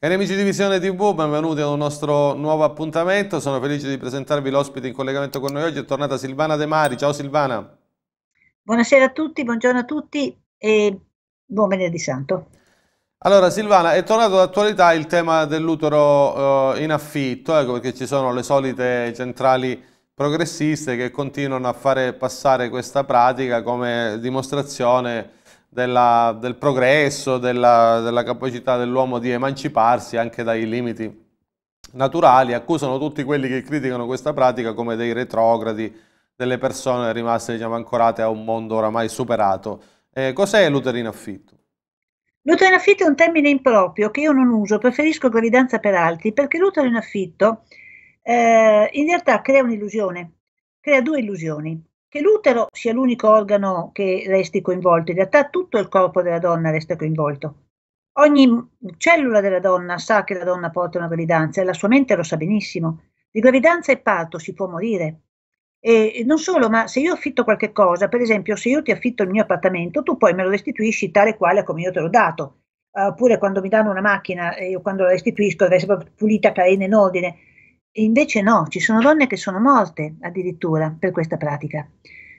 Cari amici di Visione TV, benvenuti ad un nostro nuovo appuntamento. Sono felice di presentarvi l'ospite in collegamento con noi oggi. È tornata Silvana De Mari. Ciao Silvana. Buonasera a tutti, buongiorno a tutti e buon venerdì santo. Allora Silvana, è tornato d'attualità il tema dell'utero eh, in affitto, ecco perché ci sono le solite centrali progressiste che continuano a fare passare questa pratica come dimostrazione della, del progresso, della, della capacità dell'uomo di emanciparsi anche dai limiti naturali, accusano tutti quelli che criticano questa pratica come dei retrogradi, delle persone rimaste diciamo, ancorate a un mondo oramai superato. Eh, cos'è l'uterino affitto? L'utero in affitto è un termine improprio che io non uso, preferisco gravidanza per altri, perché l'utero in affitto eh, in realtà crea un'illusione, crea due illusioni. Che l'utero sia l'unico organo che resti coinvolto, in realtà tutto il corpo della donna resta coinvolto. Ogni cellula della donna sa che la donna porta una gravidanza e la sua mente lo sa benissimo. Di gravidanza e parto si può morire. E non solo, ma se io affitto qualche cosa, per esempio se io ti affitto il mio appartamento, tu poi me lo restituisci tale quale come io te l'ho dato. Oppure quando mi danno una macchina, e eh, io quando la restituisco deve essere pulita, carina, in ordine. E invece no, ci sono donne che sono morte addirittura per questa pratica.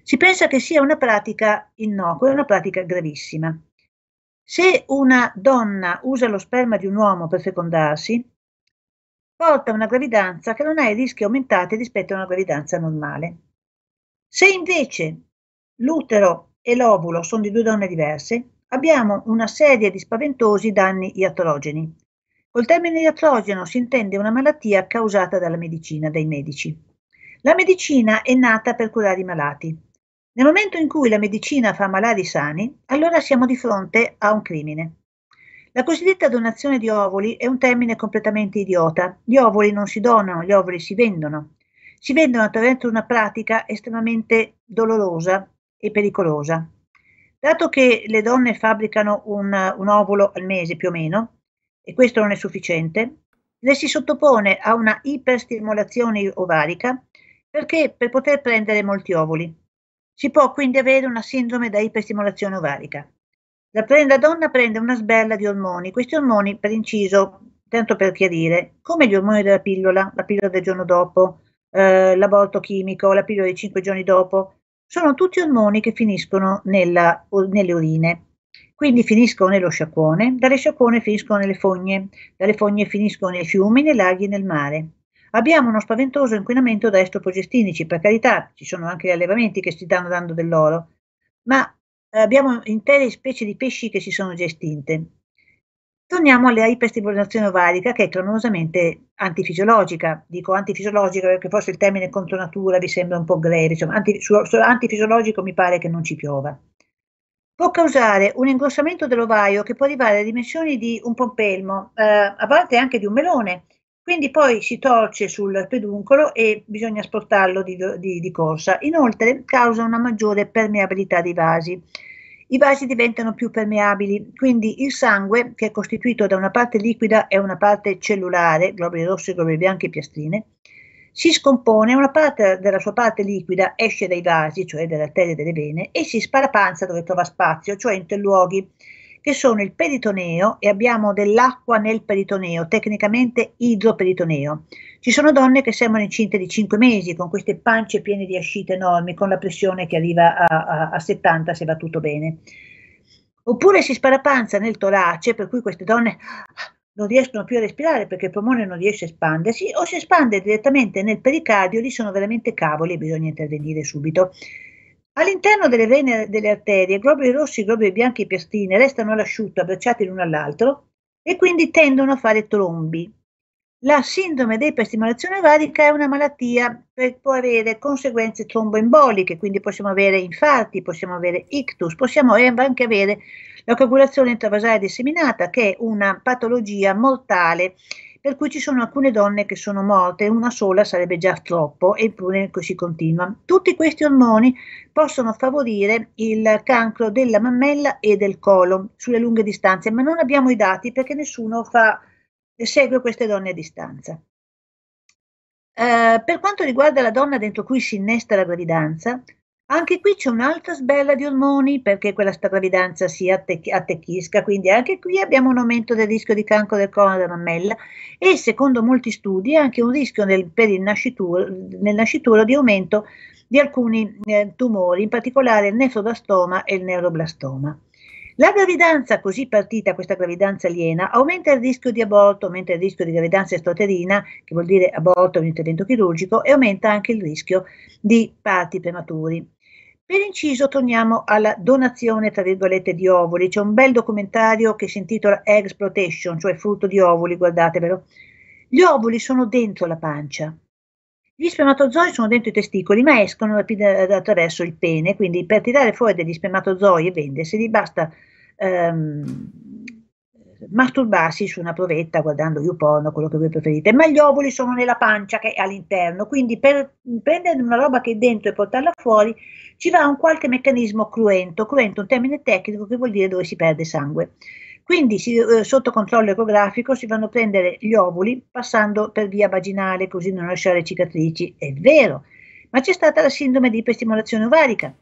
Si pensa che sia una pratica innocua, una pratica gravissima. Se una donna usa lo sperma di un uomo per fecondarsi, porta a una gravidanza che non ha i rischi aumentati rispetto a una gravidanza normale. Se invece l'utero e l'ovulo sono di due donne diverse, abbiamo una serie di spaventosi danni iatrogeni, Col termine iatrogeno si intende una malattia causata dalla medicina, dai medici. La medicina è nata per curare i malati. Nel momento in cui la medicina fa malare i sani, allora siamo di fronte a un crimine. La cosiddetta donazione di ovuli è un termine completamente idiota. Gli ovuli non si donano, gli ovuli si vendono. Si vendono attraverso una pratica estremamente dolorosa e pericolosa. Dato che le donne fabbricano un, un ovulo al mese più o meno, e questo non è sufficiente, le si sottopone a una iperstimolazione ovarica perché per poter prendere molti ovuli. Si può quindi avere una sindrome da iperstimolazione ovarica. La, la donna prende una sberla di ormoni, questi ormoni per inciso, tanto per chiarire, come gli ormoni della pillola, la pillola del giorno dopo, eh, l'aborto chimico, la pillola di 5 giorni dopo, sono tutti ormoni che finiscono nella, nelle urine quindi finiscono nello sciacquone, dalle sciacquone finiscono nelle fogne, dalle fogne finiscono nei fiumi, nei laghi e nel mare. Abbiamo uno spaventoso inquinamento da estroprogestinici, per carità, ci sono anche gli allevamenti che si stanno dando dell'oro, ma abbiamo intere specie di pesci che si sono già Torniamo alla iperstimolazione ovarica che è clamorosamente antifisiologica, dico antifisiologica perché forse il termine contro natura vi sembra un po' greve, insomma anti, su, su antifisiologico mi pare che non ci piova può causare un ingrossamento dell'ovaio che può arrivare a dimensioni di un pompelmo, eh, a volte anche di un melone. Quindi poi si torce sul peduncolo e bisogna sportarlo di, di, di corsa. Inoltre causa una maggiore permeabilità dei vasi. I vasi diventano più permeabili, quindi il sangue, che è costituito da una parte liquida e una parte cellulare, globuli rossi, globuli bianchi e piastrine, si scompone, una parte della sua parte liquida esce dai vasi, cioè dalle arterie delle vene, e si sparapanza dove trova spazio, cioè in luoghi che sono il peritoneo e abbiamo dell'acqua nel peritoneo, tecnicamente idroperitoneo. Ci sono donne che sembrano incinte di 5 mesi con queste pance piene di ascite enormi, con la pressione che arriva a, a, a 70 se va tutto bene. Oppure si sparapanza nel torace, per cui queste donne non riescono più a respirare perché il polmone non riesce a espandersi o si espande direttamente nel pericardio, lì sono veramente cavoli e bisogna intervenire subito. All'interno delle vene delle arterie, i globuli rossi, i globuli bianchi e piastrine restano all'asciutto, abbracciati l'uno all'altro e quindi tendono a fare trombi. La sindrome di iperstimolazione varica è una malattia che può avere conseguenze tromboemboliche, quindi possiamo avere infarti, possiamo avere ictus, possiamo anche avere la coagulazione intravasare disseminata, che è una patologia mortale per cui ci sono alcune donne che sono morte, una sola sarebbe già troppo, eppure così continua. Tutti questi ormoni possono favorire il cancro della mammella e del colon sulle lunghe distanze, ma non abbiamo i dati perché nessuno fa, segue queste donne a distanza. Eh, per quanto riguarda la donna dentro cui si innesta la gravidanza, anche qui c'è un'altra sbella di ormoni perché quella stravidanza si attecchisca, quindi anche qui abbiamo un aumento del rischio di cancro del colon della mammella e secondo molti studi anche un rischio nel, per il nascituro, nel nascituro di aumento di alcuni eh, tumori, in particolare il nefroblastoma e il neuroblastoma. La gravidanza così partita, questa gravidanza aliena, aumenta il rischio di aborto, aumenta il rischio di gravidanza estroterina, che vuol dire aborto o intervento chirurgico, e aumenta anche il rischio di parti prematuri. Per inciso torniamo alla donazione tra virgolette di ovuli, c'è un bel documentario che si intitola Eggs Protection, cioè frutto di ovuli, guardatevelo. Gli ovuli sono dentro la pancia, gli spermatozoi sono dentro i testicoli ma escono attraverso il pene, quindi per tirare fuori degli spermatozoi e vendersi gli basta ehm, masturbarsi su una provetta guardando you porno, quello che voi preferite, ma gli ovuli sono nella pancia che è all'interno, quindi per prendere una roba che è dentro e portarla fuori ci va un qualche meccanismo cruento, cruento è un termine tecnico che vuol dire dove si perde sangue. Quindi si, eh, sotto controllo ecografico si vanno a prendere gli ovuli passando per via vaginale così non lasciare cicatrici, è vero, ma c'è stata la sindrome di iperstimolazione ovarica,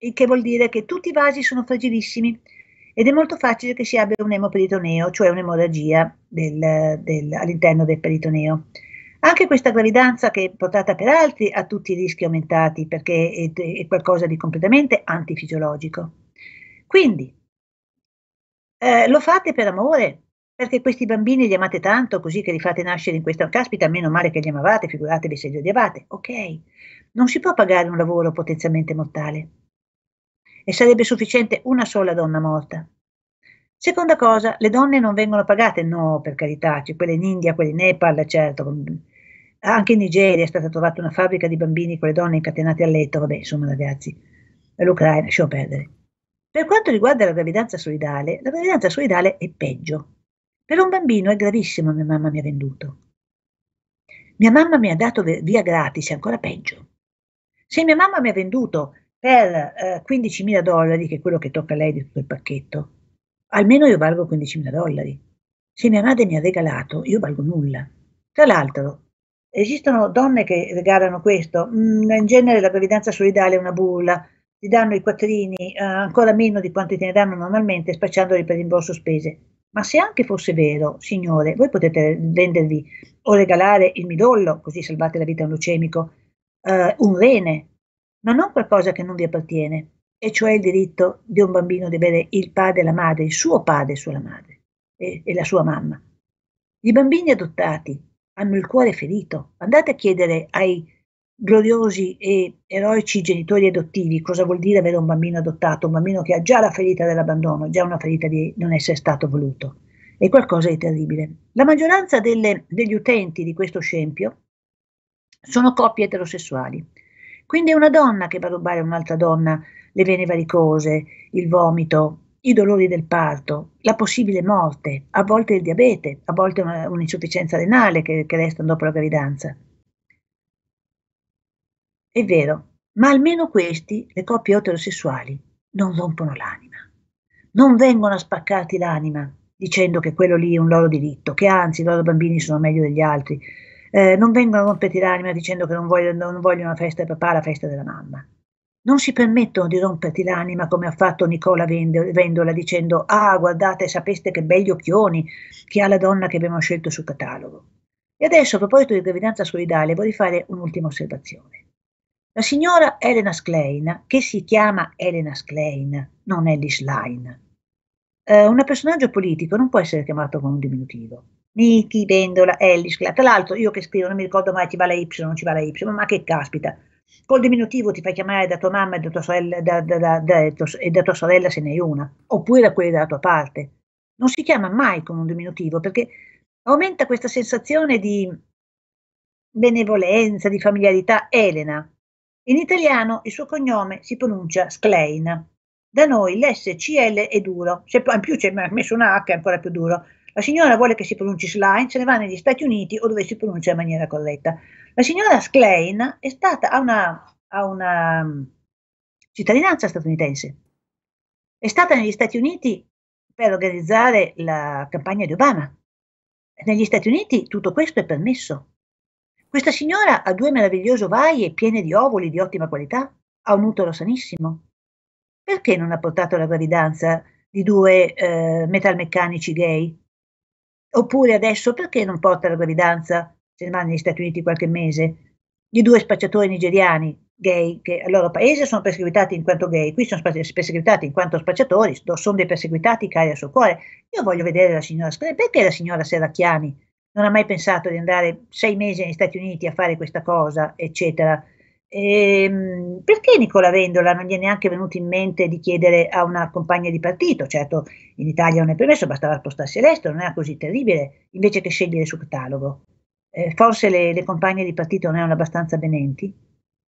il che vuol dire che tutti i vasi sono fragilissimi ed è molto facile che si abbia un emoperitoneo, cioè un'emorragia all'interno del peritoneo. Anche questa gravidanza che è portata per altri ha tutti i rischi aumentati perché è, è qualcosa di completamente antifisiologico. Quindi, eh, lo fate per amore, perché questi bambini li amate tanto così che li fate nascere in questa caspita, meno male che li amavate, figuratevi se li odiavate. Ok, non si può pagare un lavoro potenzialmente mortale. E sarebbe sufficiente una sola donna morta. Seconda cosa, le donne non vengono pagate, no, per carità, c'è quelle in India, quelle in Nepal, certo, anche in Nigeria è stata trovata una fabbrica di bambini con le donne incatenate a letto, vabbè, insomma, ragazzi, l'Ucraina, lasciamo perdere. Per quanto riguarda la gravidanza solidale, la gravidanza solidale è peggio. Per un bambino è gravissimo, mia mamma mi ha venduto. Mia mamma mi ha dato via gratis, è ancora peggio. Se mia mamma mi ha venduto per eh, 15.000 dollari, che è quello che tocca a lei di tutto il pacchetto, almeno io valgo 15.000 dollari. Se mia madre mi ha regalato, io valgo nulla. Tra l'altro, Esistono donne che regalano questo, mm, in genere la gravidanza solidale è una bulla, ti danno i quattrini eh, ancora meno di quanti te ne danno normalmente spacciandoli per rimborso spese. Ma se anche fosse vero, signore, voi potete vendervi o regalare il midollo, così salvate la vita a un leucemico, eh, un rene, ma non qualcosa che non vi appartiene, e cioè il diritto di un bambino di avere il padre e la madre, il suo padre e sua madre, e, e la sua mamma. I bambini adottati hanno il cuore ferito. Andate a chiedere ai gloriosi e eroici genitori adottivi cosa vuol dire avere un bambino adottato, un bambino che ha già la ferita dell'abbandono, già una ferita di non essere stato voluto. È qualcosa di terribile. La maggioranza delle, degli utenti di questo scempio sono coppie eterosessuali. Quindi è una donna che va a rubare a un'altra donna le vene varicose, il vomito, i dolori del parto, la possibile morte, a volte il diabete, a volte una, un'insufficienza renale che, che restano dopo la gravidanza. È vero, ma almeno questi, le coppie eterosessuali, non rompono l'anima. Non vengono a spaccarti l'anima dicendo che quello lì è un loro diritto, che anzi i loro bambini sono meglio degli altri. Eh, non vengono a romperti l'anima dicendo che non vogliono, non vogliono la festa del papà, la festa della mamma non si permettono di romperti l'anima come ha fatto Nicola Vendola dicendo ah guardate sapeste che belli occhioni che ha la donna che abbiamo scelto sul catalogo. E adesso a proposito di gravidanza solidale vorrei fare un'ultima osservazione. La signora Elena Sklein, che si chiama Elena Sklein, non Ellis Line, eh, un personaggio politico non può essere chiamato con un diminutivo. Niki, Vendola, Ellis, Klein. tra l'altro io che scrivo non mi ricordo mai ci va la Y, non ci va la Y, ma che caspita, Col diminutivo ti fai chiamare da tua mamma e da tua sorella, da, da, da, e da tua sorella se ne hai una, oppure da quelli della tua parte. Non si chiama mai con un diminutivo perché aumenta questa sensazione di benevolenza, di familiarità. Elena. In italiano il suo cognome si pronuncia Scleina. Da noi l'SCL è duro, se, in più c'è messo una H è ancora più duro. La signora vuole che si pronunci slime, se ne va negli Stati Uniti o dove si pronuncia in maniera corretta. La signora Sklein è stata, ha una, ha una mm, cittadinanza statunitense, è stata negli Stati Uniti per organizzare la campagna di Obama. Negli Stati Uniti tutto questo è permesso. Questa signora ha due meravigliose ovaie piene di ovuli di ottima qualità, ha un utero sanissimo. Perché non ha portato la gravidanza di due eh, metalmeccanici gay? Oppure adesso perché non porta la gravidanza settimane negli Stati Uniti qualche mese, di due spacciatori nigeriani gay che al loro paese sono perseguitati in quanto gay, qui sono perseguitati in quanto spacciatori, sono dei perseguitati cari al suo cuore. Io voglio vedere la signora Screlli, perché la signora Serracchiani non ha mai pensato di andare sei mesi negli Stati Uniti a fare questa cosa, eccetera. Ehm, perché Nicola Vendola non gli è neanche venuto in mente di chiedere a una compagna di partito? Certo, in Italia non è permesso, bastava spostarsi all'estero, non era così terribile, invece che scegliere su catalogo eh, forse le, le, compagne di partito non erano abbastanza benenti,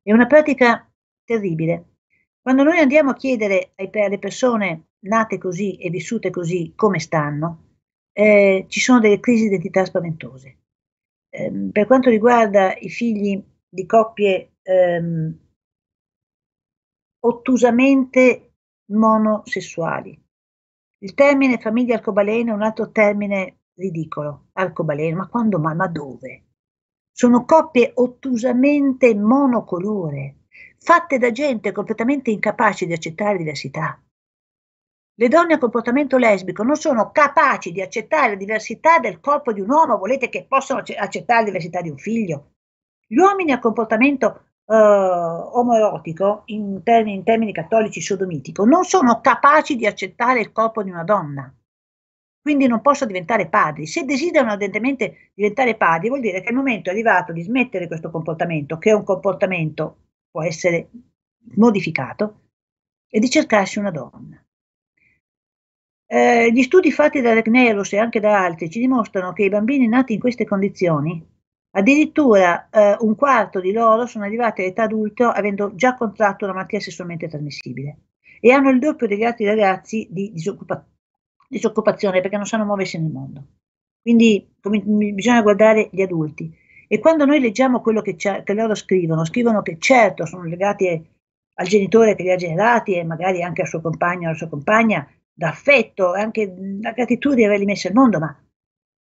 è una pratica terribile. Quando noi andiamo a chiedere ai, alle persone nate così e vissute così come stanno, eh, ci sono delle crisi di identità spaventose. Eh, per quanto riguarda i figli di coppie ehm, ottusamente monosessuali, il termine famiglia arcobaleno è un altro termine ridicolo, arcobaleno, ma quando mai, ma dove? Sono coppie ottusamente monocolore, fatte da gente completamente incapace di accettare diversità. Le donne a comportamento lesbico non sono capaci di accettare la diversità del corpo di un uomo, volete che possano accettare la diversità di un figlio? Gli uomini a comportamento eh, omoerotico, in termini, in termini cattolici sodomitico, non sono capaci di accettare il corpo di una donna quindi non possono diventare padri. Se desiderano ardentemente diventare padri, vuol dire che il momento è arrivato di smettere questo comportamento, che è un comportamento può essere modificato, e di cercarsi una donna. Eh, gli studi fatti da Regneros e anche da altri ci dimostrano che i bambini nati in queste condizioni, addirittura eh, un quarto di loro sono arrivati all'età adulta avendo già contratto una malattia sessualmente trasmissibile e hanno il doppio degli altri ragazzi di disoccupazione disoccupazione perché non sanno muoversi nel mondo. Quindi come, bisogna guardare gli adulti. E quando noi leggiamo quello che, che loro scrivono, scrivono che certo sono legati al genitore che li ha generati e magari anche al suo compagno o alla sua compagna, d'affetto e anche la gratitudine di averli messi al mondo, ma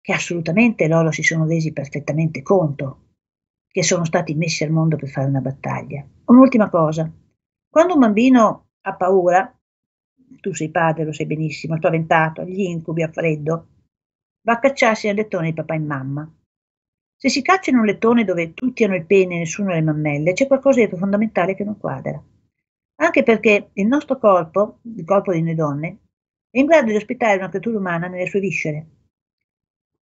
che assolutamente loro si sono resi perfettamente conto che sono stati messi al mondo per fare una battaglia. Un'ultima cosa, quando un bambino ha paura, tu sei padre, lo sai benissimo, spaventato, agli incubi, a freddo, va a cacciarsi nel lettone di papà e mamma. Se si caccia in un lettone dove tutti hanno il pene e nessuno ha le mammelle, c'è qualcosa di fondamentale che non quadra. Anche perché il nostro corpo, il corpo di noi donne, è in grado di ospitare una creatura umana nelle sue viscere.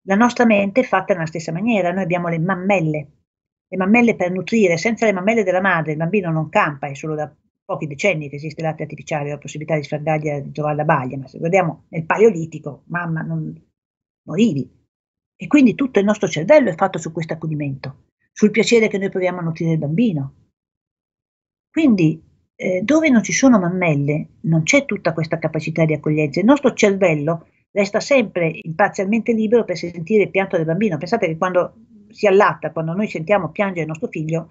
La nostra mente è fatta nella stessa maniera, noi abbiamo le mammelle, le mammelle per nutrire, senza le mammelle della madre il bambino non campa, è solo da pochi decenni che esiste latte artificiale, la possibilità di sfrandargli e di trovare la baglia, ma se guardiamo nel Paleolitico, mamma, non morivi. E quindi tutto il nostro cervello è fatto su questo accudimento, sul piacere che noi proviamo a nutrire il bambino. Quindi eh, dove non ci sono mammelle non c'è tutta questa capacità di accoglienza. Il nostro cervello resta sempre imparzialmente libero per sentire il pianto del bambino. Pensate che quando si allatta, quando noi sentiamo piangere il nostro figlio,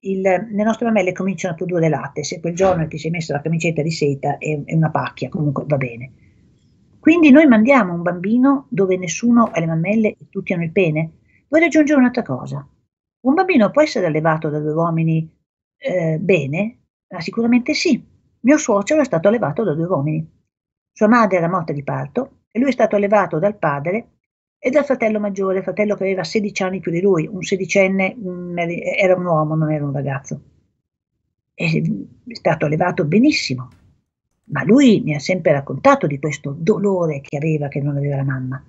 il, le nostre mammelle cominciano a produrre latte, se quel giorno ti sei messo la camicetta di seta è, è una pacchia, comunque va bene. Quindi noi mandiamo un bambino dove nessuno ha le mammelle e tutti hanno il pene. Voglio aggiungere un'altra cosa. Un bambino può essere allevato da due uomini eh, bene? Ah, sicuramente sì. Mio suocero è stato allevato da due uomini. Sua madre era morta di parto e lui è stato allevato dal padre e dal fratello maggiore, fratello che aveva 16 anni più di lui, un sedicenne, un, era un uomo, non era un ragazzo. È, mm, è stato allevato benissimo, ma lui mi ha sempre raccontato di questo dolore che aveva, che non aveva la mamma.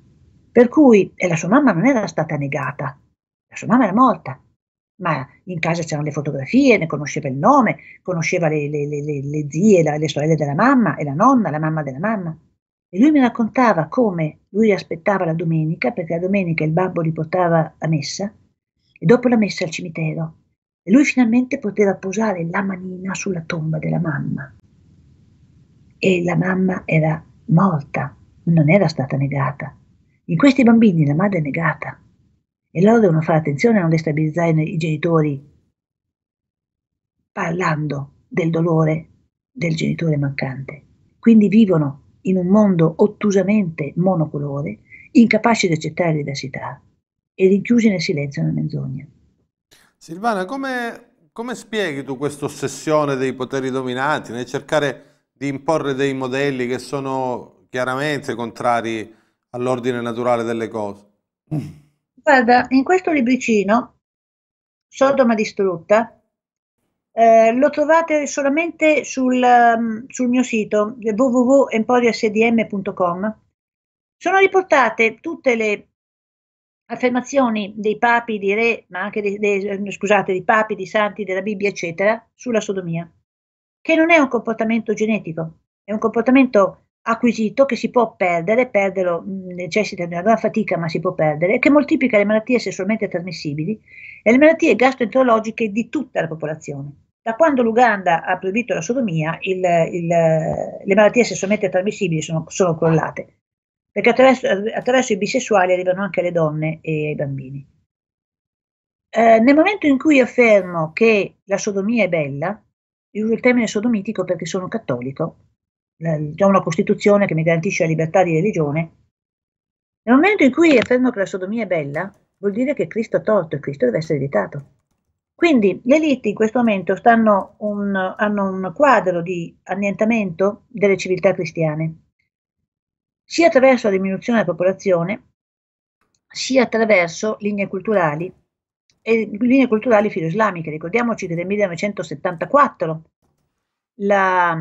Per cui e la sua mamma non era stata negata, la sua mamma era morta, ma in casa c'erano le fotografie, ne conosceva il nome, conosceva le, le, le, le zie, la, le sorelle della mamma e la nonna, la mamma della mamma. E lui mi raccontava come lui aspettava la domenica, perché la domenica il babbo li portava a messa, e dopo la messa al cimitero. E lui finalmente poteva posare la manina sulla tomba della mamma. E la mamma era morta, non era stata negata. In questi bambini la madre è negata. E loro devono fare attenzione a non destabilizzare i genitori parlando del dolore del genitore mancante. Quindi vivono in un mondo ottusamente monocolore, incapaci di accettare la diversità e rinchiusi nel silenzio e nella menzogna. Silvana, come, come spieghi tu questa ossessione dei poteri dominanti nel cercare di imporre dei modelli che sono chiaramente contrari all'ordine naturale delle cose? Guarda, in questo libricino, Sodoma distrutta, eh, lo trovate solamente sul, ehm, sul mio sito www.emporiasdm.com. Sono riportate tutte le affermazioni dei papi, di re, ma anche dei, dei, eh, scusate, dei papi, di santi, della Bibbia, eccetera, sulla sodomia, che non è un comportamento genetico, è un comportamento acquisito che si può perdere, perderlo necessita di una gran fatica, ma si può perdere, che moltiplica le malattie sessualmente trasmissibili e le malattie gastroenterologiche di tutta la popolazione. Da quando l'Uganda ha proibito la sodomia, il, il, le malattie sessualmente trasmissibili sono, sono crollate, perché attraverso, attraverso, i bisessuali arrivano anche le donne e i bambini. Eh, nel momento in cui affermo che la sodomia è bella, io uso il termine sodomitico perché sono cattolico, ho una Costituzione che mi garantisce la libertà di religione, nel momento in cui affermo che la sodomia è bella, vuol dire che Cristo ha torto e Cristo deve essere evitato. Quindi le elite in questo momento un, hanno un quadro di annientamento delle civiltà cristiane, sia attraverso la diminuzione della popolazione, sia attraverso linee culturali e linee culturali filo-islamiche. Ricordiamoci che nel 1974 la,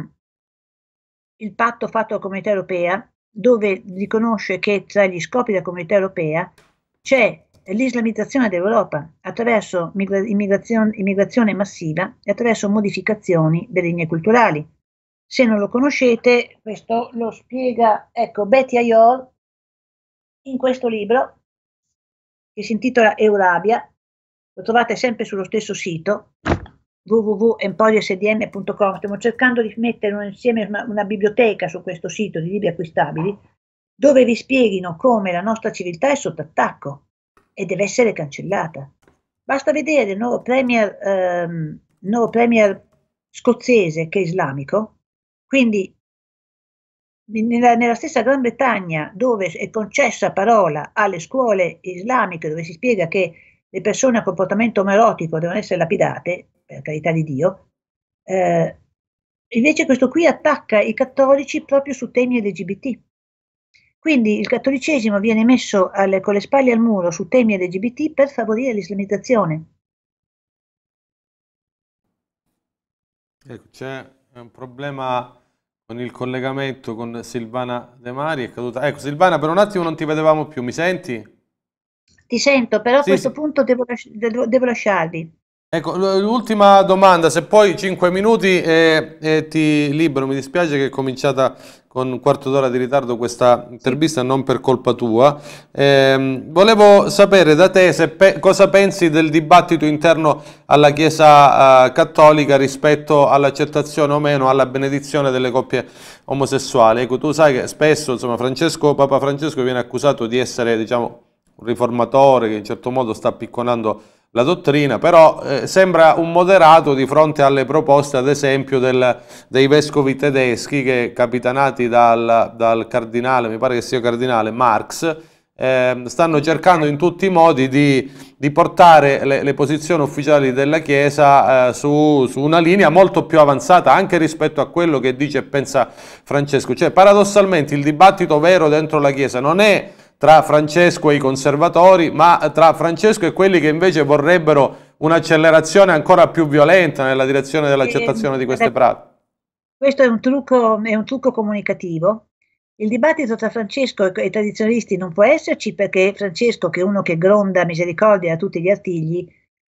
il patto fatto dalla comunità europea, dove riconosce che tra gli scopi della comunità europea c'è l'islamizzazione dell'Europa attraverso immigrazione, massiva e attraverso modificazioni delle linee culturali. Se non lo conoscete, questo lo spiega ecco, Betty Ayol in questo libro che si intitola Eurabia, lo trovate sempre sullo stesso sito www.emporiosdm.com. Stiamo cercando di mettere insieme una, una biblioteca su questo sito di libri acquistabili dove vi spieghino come la nostra civiltà è sotto attacco e deve essere cancellata. Basta vedere il nuovo premier, ehm, nuovo premier scozzese che è islamico, quindi nella, nella, stessa Gran Bretagna dove è concessa parola alle scuole islamiche dove si spiega che le persone a comportamento omerotico devono essere lapidate, per carità di Dio, eh, invece questo qui attacca i cattolici proprio su temi LGBT. Quindi il cattolicesimo viene messo alle, con le spalle al muro su temi LGBT per favorire l'islamizzazione. Ecco, c'è un problema con il collegamento con Silvana De Mari. È caduta. Ecco, Silvana, per un attimo non ti vedevamo più, mi senti? Ti sento, però sì, a questo sì. punto devo, devo lasciarvi. Ecco, l'ultima domanda, se poi 5 minuti e, e, ti libero, mi dispiace che è cominciata con un quarto d'ora di ritardo questa intervista, non per colpa tua. Eh, volevo sapere da te pe cosa pensi del dibattito interno alla Chiesa eh, Cattolica rispetto all'accettazione o meno alla benedizione delle coppie omosessuali. Ecco, tu sai che spesso insomma, Francesco, Papa Francesco viene accusato di essere diciamo, un riformatore che in certo modo sta picconando la dottrina, però eh, sembra un moderato di fronte alle proposte, ad esempio, del, dei vescovi tedeschi che, capitanati dal, dal, cardinale, mi pare che sia cardinale, Marx, eh, stanno cercando in tutti i modi di, di portare le, le, posizioni ufficiali della Chiesa eh, su, su, una linea molto più avanzata anche rispetto a quello che dice e pensa Francesco. Cioè, paradossalmente, il dibattito vero dentro la Chiesa non è tra Francesco e i conservatori, ma tra Francesco e quelli che invece vorrebbero un'accelerazione ancora più violenta nella direzione dell'accettazione di eh, queste eh, pratiche. Questo è un, trucco, è un trucco comunicativo. Il dibattito tra Francesco e i tradizionalisti non può esserci perché Francesco, che è uno che gronda misericordia a tutti gli artigli,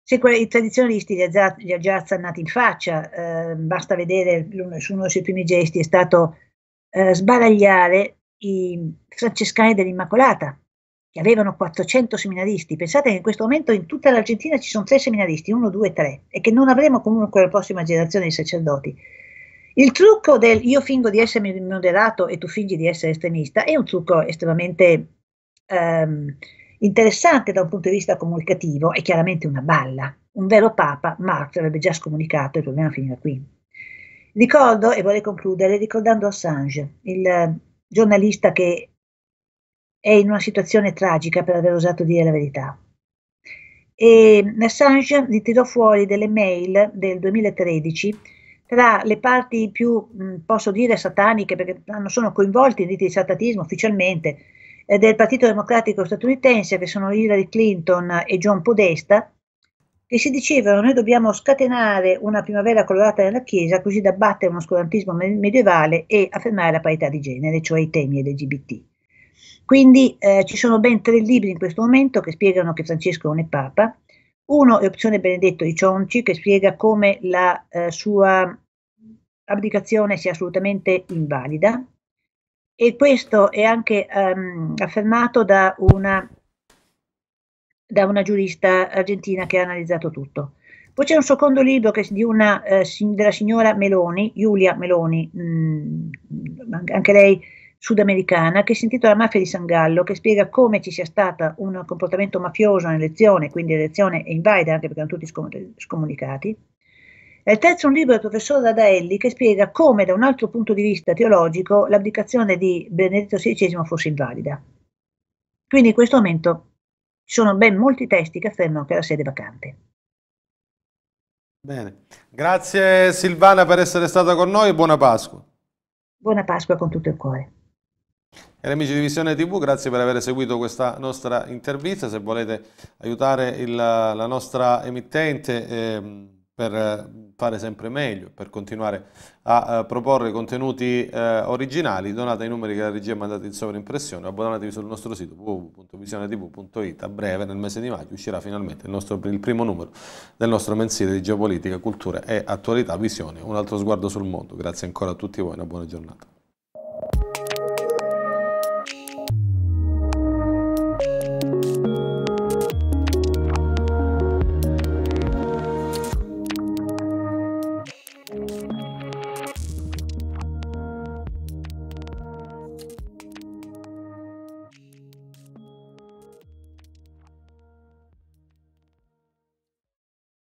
se i tradizionalisti li ha già, li ha già zannati in faccia, eh, basta vedere uno, su uno dei suoi primi gesti, è stato eh, sbaragliare i, francescani dell'Immacolata, che avevano 400 seminaristi. Pensate che in questo momento in tutta l'Argentina ci sono tre seminaristi, uno, due, tre, e che non avremo comunque la prossima generazione di sacerdoti. Il trucco del io fingo di essere moderato e tu fingi di essere estremista è un trucco estremamente ehm, interessante da un punto di vista comunicativo, è chiaramente una balla. Un vero papa, Marx, avrebbe già scomunicato, il problema finiva qui. Ricordo, e vorrei concludere, ricordando Assange, il giornalista che è in una situazione tragica per aver osato dire la verità. E Assange gli tirò fuori delle mail del 2013 tra le parti più, posso dire, sataniche, perché non sono coinvolti in riti di satanismo ufficialmente, eh, del Partito Democratico statunitense, che sono Hillary Clinton e John Podesta, che si dicevano noi dobbiamo scatenare una primavera colorata nella Chiesa così da battere uno scurantismo medievale e affermare la parità di genere, cioè i temi LGBT. Quindi eh, ci sono ben tre libri in questo momento che spiegano che Francesco non è Papa. Uno è Opzione Benedetto di Cionci che spiega come la eh, sua abdicazione sia assolutamente invalida e questo è anche um, affermato da una, da una, giurista argentina che ha analizzato tutto. Poi c'è un secondo libro che, di una, eh, della signora Meloni, Giulia Meloni, mh, mm, anche lei sudamericana che si intitola Mafia di San Gallo, che spiega come ci sia stato un comportamento mafioso nell'elezione, quindi elezione e invader, anche perché erano tutti scom scomunicati. E il terzo è un libro del professor Radaelli che spiega come da un altro punto di vista teologico l'abdicazione di Benedetto XVI fosse invalida. Quindi in questo momento ci sono ben molti testi che affermano che la sede è vacante. Bene, grazie Silvana per essere stata con noi e buona Pasqua. Buona Pasqua con tutto il cuore. Cari amici di Visione TV, grazie per aver seguito questa nostra intervista. Se volete aiutare il, la nostra emittente ehm, eh, per fare sempre meglio, per continuare a eh, proporre contenuti eh, originali, donate i numeri che la regia ha mandato in sovraimpressione, abbonatevi sul nostro sito www.visionetv.it. A breve, nel mese di maggio, uscirà finalmente il, nostro, il primo numero del nostro mensile di geopolitica, cultura e attualità, visione, un altro sguardo sul mondo. Grazie ancora a tutti voi, una buona giornata.